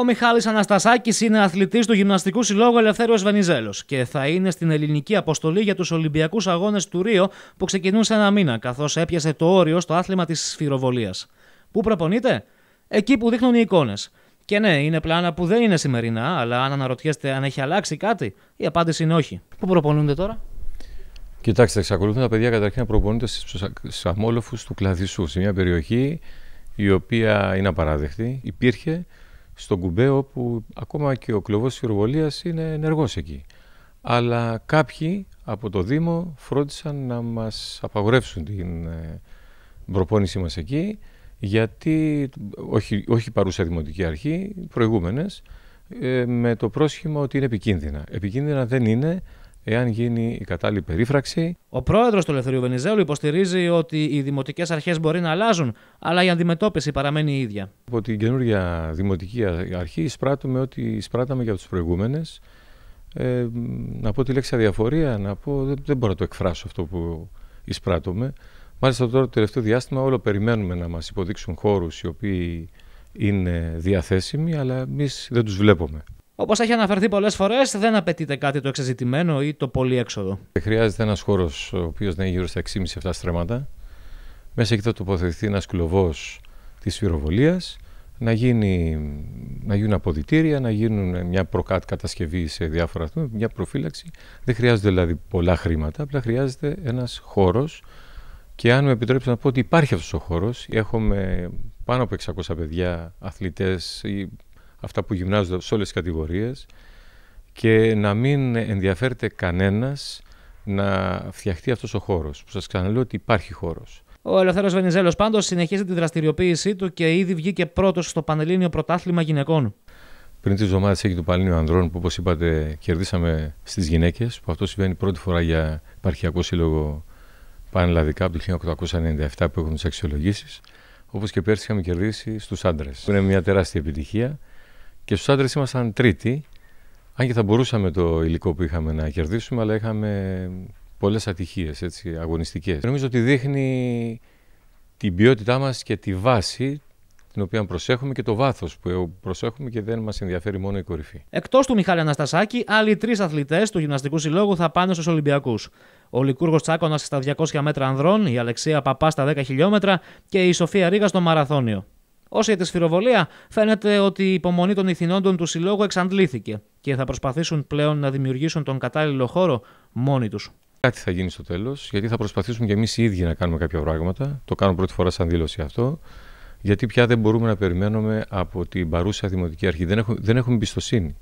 Ο Μιχάλης Αναστασάκης είναι αθλητής του Γυμναστικού Συλλόγου Ελευθέρω Βενιζέλος και θα είναι στην ελληνική αποστολή για τους Ολυμπιακούς Αγώνες του Ρίο που ξεκινούν σε ένα μήνα, καθώς έπιασε το όριο στο άθλημα της σφυροβολίας. Πού προπονείται? Εκεί που δείχνουν οι εικόνες. Και ναι, είναι πλάνα που δεν είναι σημερινά, αλλά αν αναρωτιέστε αν έχει αλλάξει κάτι, η απάντηση είναι όχι. Πού προπονούνται τώρα? Κοιτάξτε, εξακολουθούν τα παιδιά καταρχήν να προπονούνται στους αμόλοφους του Κλαδισού, σε μια περιοχή η οποία είναι απαράδεκτη. Υπήρχε στον Κουμπέο που ακόμα και ο κλωβός της είναι ενεργός εκεί. Αλλά κάποιοι από το Δήμο φρόντισαν να μας απαγορεύσουν την ε, προπόνησή μας εκεί γιατί, όχι, όχι παρούσα δημοτική αρχή, προηγούμενες, ε, με το πρόσχημα ότι είναι επικίνδυνα. Επικίνδυνα δεν είναι, εάν γίνει η κατάλληλη περίφραξη. Ο πρόεδρος του Ελευθερίου Βενιζέλου υποστηρίζει ότι οι δημοτικές αρχές μπορεί να αλλάζουν, αλλά η αντιμετώπιση παραμένει η ίδια. Από την καινούργια δημοτική αρχή εισπράττουμε ό,τι εισπράταμε για τους προηγούμενες. Ε, να πω τη λέξη αδιαφορία, να πω, δεν, δεν μπορώ να το εκφράσω αυτό που εισπράττουμε. Μάλιστα τώρα το τελευταίο διάστημα όλο περιμένουμε να μας υποδείξουν χώρους οι οποίοι είναι διαθέσιμοι, αλλά εμείς δεν τους βλέπουμε. Όπως έχει αναφερθεί πολλές φορές, δεν απαιτείται κάτι το εξεζητημένο ή το πολύ έξοδο. Χρειάζεται ένας χώρος ο οποίος να είναι γύρω στα 6,5-7 στρέμματα. Μέσα εκεί θα τοποθετηθεί ένας κλωβός της πυροβολίας, να, να γίνουν αποδητήρια, να γίνουν μια προκάτ κατασκευή σε διάφορα αυτού, μια προφύλαξη. Δεν χρειάζονται δηλαδή πολλά χρήματα, απλά χρειάζεται ένας χώρος. Και αν με επιτρέψετε να πω ότι υπάρχει αυτός ο χώρος, έχουμε πάνω από 600 παιδιά, αθλητές, αυτά που γυμνάζονται σε όλες τις κατηγορίες και να μην ενδιαφέρεται κανένας να φτιαχτεί αυτός ο χώρος. Που σας ξαναλέω ότι υπάρχει χώρος. Ο Ελευθέρω Βενιζέλος πάντως συνεχίζει τη δραστηριοποίησή του και ήδη βγήκε πρώτος στο Πανελλήνιο Πρωτάθλημα Γυναικών. Πριν τις εβδομάδες έχει του Πανελλήνιο Ανδρών, που όπως είπατε, κερδίσαμε στις γυναίκες, που αυτό συμβαίνει πρώτη φορά για υπαρχιακό σύλλογο πανελλαδικά από το 1897 που έχουν τις αξιολογήσεις. Όπως και πέρσι είχαμε κερδίσει στους άντρες. Είναι μια τεράστια επιτυχία και στους άντρες ήμασταν τρίτοι, αν και θα μπορούσαμε το υλικό που είχαμε να κερδίσουμε, αλλά είχαμε πολλές ατυχίες, έτσι, αγωνιστικές. Νομίζω ότι δείχνει την ποιότητά μας και τη βάση την οποία προσέχουμε και το βάθος που προσέχουμε και δεν μας ενδιαφέρει μόνο η κορυφή. Εκτός του Μιχάλη Αναστασάκη, άλλοι τρεις αθλητές του Γυμναστικού Συλλόγου θα πάνε στους Ολυμπιακούς. Ο Λικούργος Τσάκονα στα 200 μέτρα ανδρών, η Αλεξία Παπάς στα 10 χιλιόμετρα και η Σοφία Ρίγα στο Μαραθώνιο. Ω για τη σφυροβολία, φαίνεται ότι η υπομονή των ηθινόντων του συλλόγου εξαντλήθηκε και θα προσπαθήσουν πλέον να δημιουργήσουν τον κατάλληλο χώρο μόνοι τους. Κάτι θα γίνει στο τέλος, γιατί θα προσπαθήσουμε κι εμείς οι ίδιοι να κάνουμε κάποια πράγματα. Το κάνω πρώτη φορά σαν δήλωση αυτό. Γιατί πια δεν μπορούμε να περιμένουμε από την παρούσα δημοτική αρχή. Δεν έχουμε, δεν έχουμε εμπιστοσύνη.